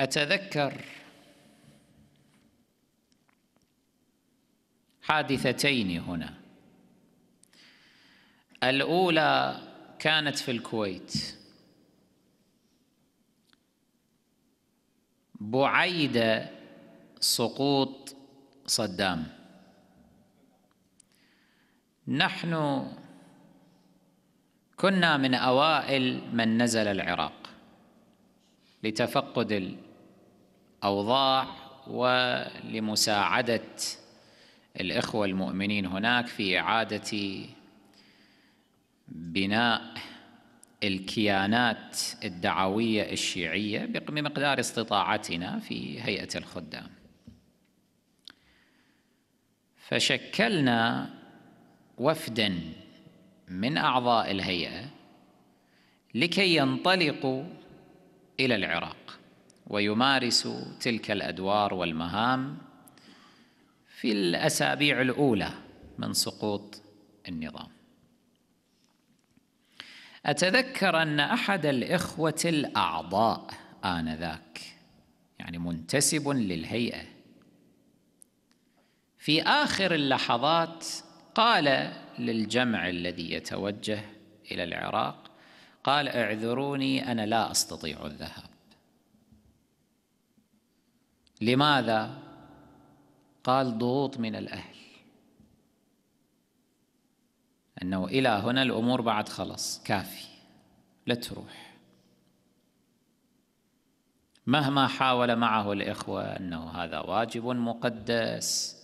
أتذكر حادثتين هنا الأولى كانت في الكويت بعيد سقوط صدام نحن كنا من أوائل من نزل العراق لتفقد أوضاع ولمساعدة الإخوة المؤمنين هناك في إعادة بناء الكيانات الدعوية الشيعية بمقدار استطاعتنا في هيئة الخدام فشكلنا وفدا من أعضاء الهيئة لكي ينطلقوا إلى العراق ويمارس تلك الادوار والمهام في الاسابيع الاولى من سقوط النظام اتذكر ان احد الاخوه الاعضاء انذاك يعني منتسب للهيئه في اخر اللحظات قال للجمع الذي يتوجه الى العراق قال اعذروني انا لا استطيع الذهاب لماذا قال ضغوط من الأهل أنه إلى هنا الأمور بعد خلاص كافي لا تروح مهما حاول معه الإخوة أنه هذا واجب مقدس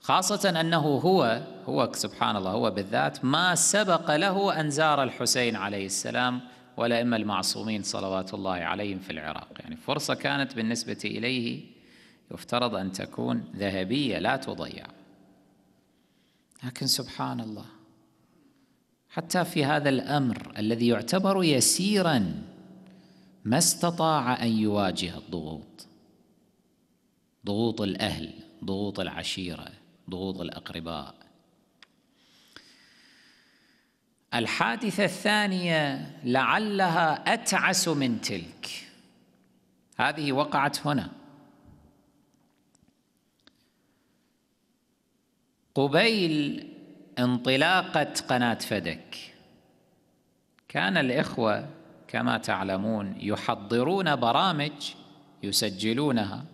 خاصة أنه هو هو سبحان الله هو بالذات ما سبق له أن زار الحسين عليه السلام والأئمة المعصومين صلوات الله عليهم في العراق يعني فرصة كانت بالنسبة إليه يفترض أن تكون ذهبية لا تضيع لكن سبحان الله حتى في هذا الأمر الذي يعتبر يسيرا ما استطاع أن يواجه الضغوط ضغوط الأهل ضغوط العشيرة ضغوط الأقرباء الحادثة الثانية لعلها أتعس من تلك هذه وقعت هنا قبيل انطلاقة قناة فدك كان الإخوة كما تعلمون يحضرون برامج يسجلونها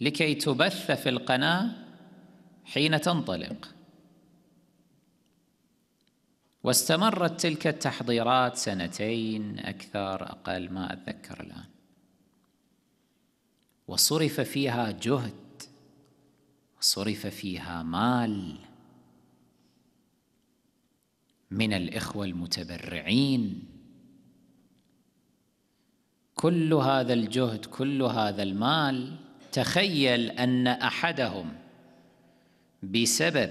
لكي تبث في القناة حين تنطلق واستمرت تلك التحضيرات سنتين أكثر أقل ما أتذكر الآن وصرف فيها جهد صرف فيها مال من الاخوه المتبرعين كل هذا الجهد كل هذا المال تخيل ان احدهم بسبب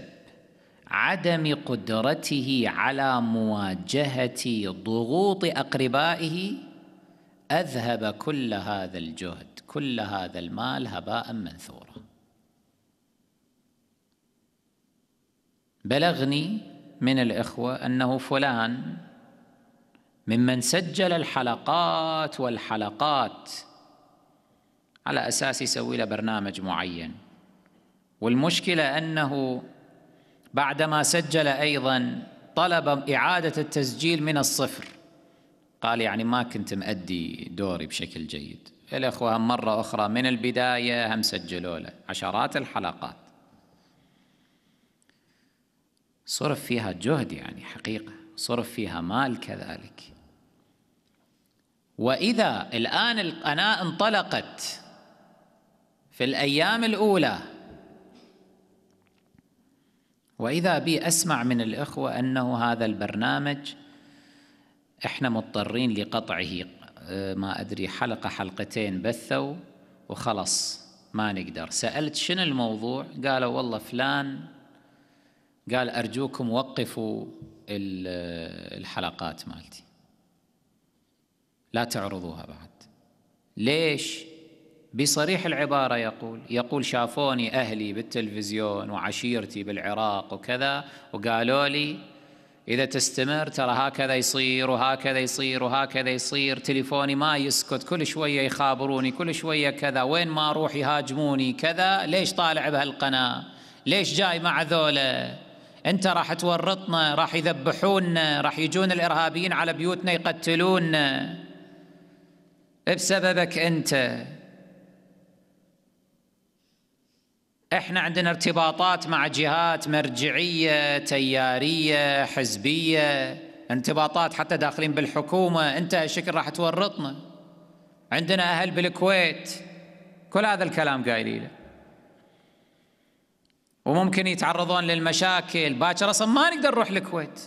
عدم قدرته على مواجهه ضغوط اقربائه اذهب كل هذا الجهد كل هذا المال هباء منثورا بلغني من الإخوة أنه فلان ممن سجل الحلقات والحلقات على أساس يسوي له برنامج معين والمشكلة أنه بعدما سجل أيضا طلب إعادة التسجيل من الصفر قال يعني ما كنت مأدي دوري بشكل جيد الأخوة هم مرة أخرى من البداية هم سجلوا له عشرات الحلقات صرف فيها جهد يعني حقيقة صرف فيها مال كذلك وإذا الآن القناة انطلقت في الأيام الأولى وإذا بي أسمع من الإخوة أنه هذا البرنامج إحنا مضطرين لقطعه آه، ما أدري حلقة حلقتين بثوا وخلص ما نقدر سألت شنو الموضوع قالوا والله فلان قال أرجوكم وقفوا الحلقات مالتي لا تعرضوها بعد ليش؟ بصريح العبارة يقول يقول شافوني أهلي بالتلفزيون وعشيرتي بالعراق وكذا وقالوا لي إذا تستمر ترى هكذا يصير وهكذا يصير وهكذا يصير تليفوني ما يسكت كل شوية يخابروني كل شوية كذا وين ما أروح يهاجموني كذا ليش طالع بهالقناة ليش جاي مع ذولا انت راح تورطنا راح يذبحونا راح يجون الارهابيين على بيوتنا يقتلونا بسببك انت احنا عندنا ارتباطات مع جهات مرجعيه تياريه حزبيه ارتباطات حتى داخلين بالحكومه انت هالشكل راح تورطنا عندنا اهل بالكويت كل هذا الكلام قايلينه وممكن يتعرضون للمشاكل باكر اصلا ما نقدر نروح الكويت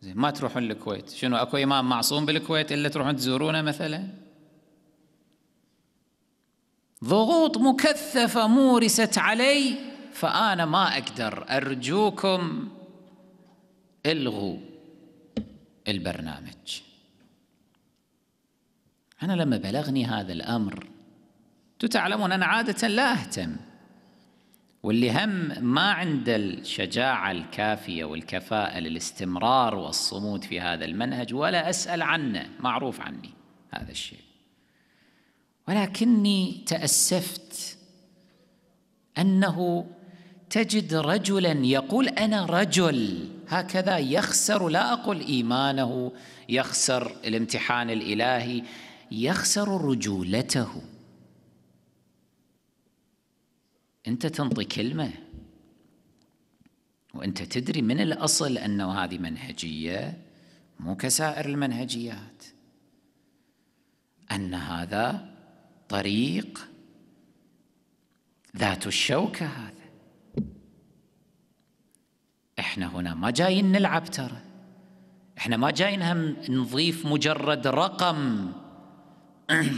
زين ما تروحون الكويت شنو اكو امام معصوم بالكويت الا تروحون تزورونه مثلا ضغوط مكثفه مورست علي فانا ما اقدر ارجوكم الغوا البرنامج انا لما بلغني هذا الامر تعلمون انا عاده لا اهتم واللي هم ما عنده الشجاعة الكافية والكفاءة للاستمرار والصمود في هذا المنهج ولا أسأل عنه معروف عني هذا الشيء ولكني تأسفت أنه تجد رجلا يقول أنا رجل هكذا يخسر لا أقول إيمانه يخسر الامتحان الإلهي يخسر رجولته أنت تنطي كلمة وأنت تدري من الأصل أنه هذه منهجية مو كسائر المنهجيات أن هذا طريق ذات الشوكة هذا احنا هنا ما جايين نلعب ترى احنا ما جايين هم نضيف مجرد رقم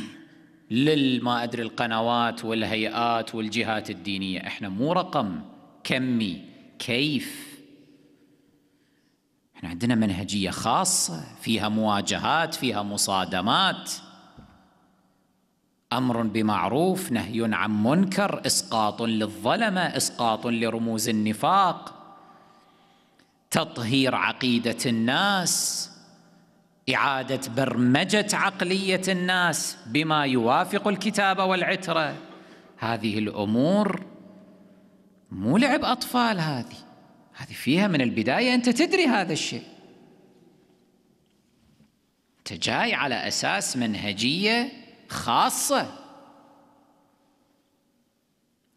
للما أدري القنوات والهيئات والجهات الدينية إحنا مو رقم كمي كيف إحنا عندنا منهجية خاصة فيها مواجهات فيها مصادمات امر بمعروف نهي عن منكر اسقاط للظلمه اسقاط لرموز النفاق تطهير عقيده الناس إعادة برمجة عقلية الناس بما يوافق الكتاب والعترة هذه الأمور مو لعب أطفال هذه هذه فيها من البداية أنت تدري هذا الشيء أنت جاي على أساس منهجية خاصة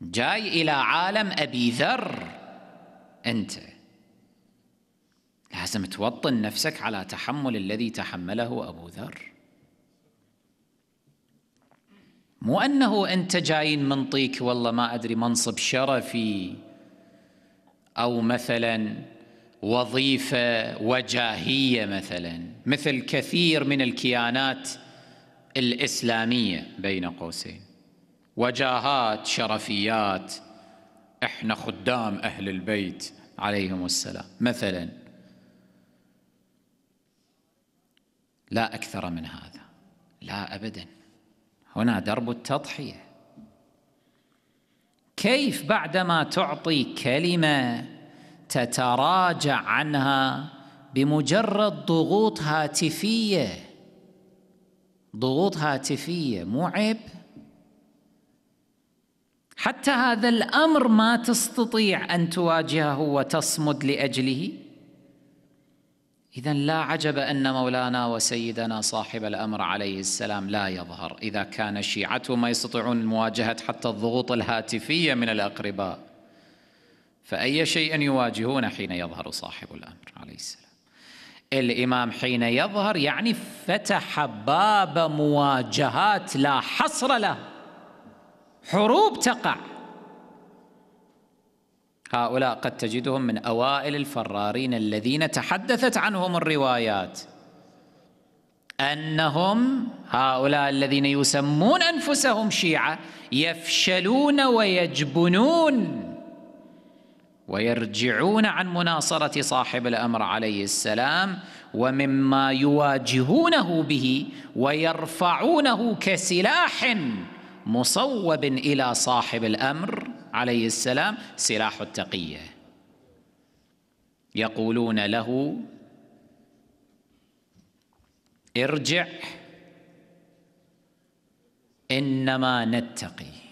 جاي إلى عالم أبي ذر أنت لازم توطن نفسك على تحمل الذي تحمله أبو ذر مو أنه أنت جايين من طيك والله ما أدري منصب شرفي أو مثلا وظيفة وجاهية مثلا مثل كثير من الكيانات الإسلامية بين قوسين وجاهات شرفيات احنا خدام أهل البيت عليهم السلام مثلا لا اكثر من هذا لا ابدا هنا درب التضحيه كيف بعدما تعطي كلمه تتراجع عنها بمجرد ضغوط هاتفيه ضغوط هاتفيه مو عيب حتى هذا الامر ما تستطيع ان تواجهه وتصمد لاجله إذا لا عجب أن مولانا وسيدنا صاحب الأمر عليه السلام لا يظهر إذا كان شيعته ما يستطيعون مواجهة حتى الضغوط الهاتفية من الأقرباء فأي شيء يواجهون حين يظهر صاحب الأمر عليه السلام الإمام حين يظهر يعني فتح باب مواجهات لا حصر له حروب تقع هؤلاء قد تجدهم من أوائل الفرارين الذين تحدثت عنهم الروايات أنهم هؤلاء الذين يسمون أنفسهم شيعة يفشلون ويجبنون ويرجعون عن مناصرة صاحب الأمر عليه السلام ومما يواجهونه به ويرفعونه كسلاح مصوب إلى صاحب الأمر عليه السلام سلاح التقية يقولون له ارجع إنما نتقي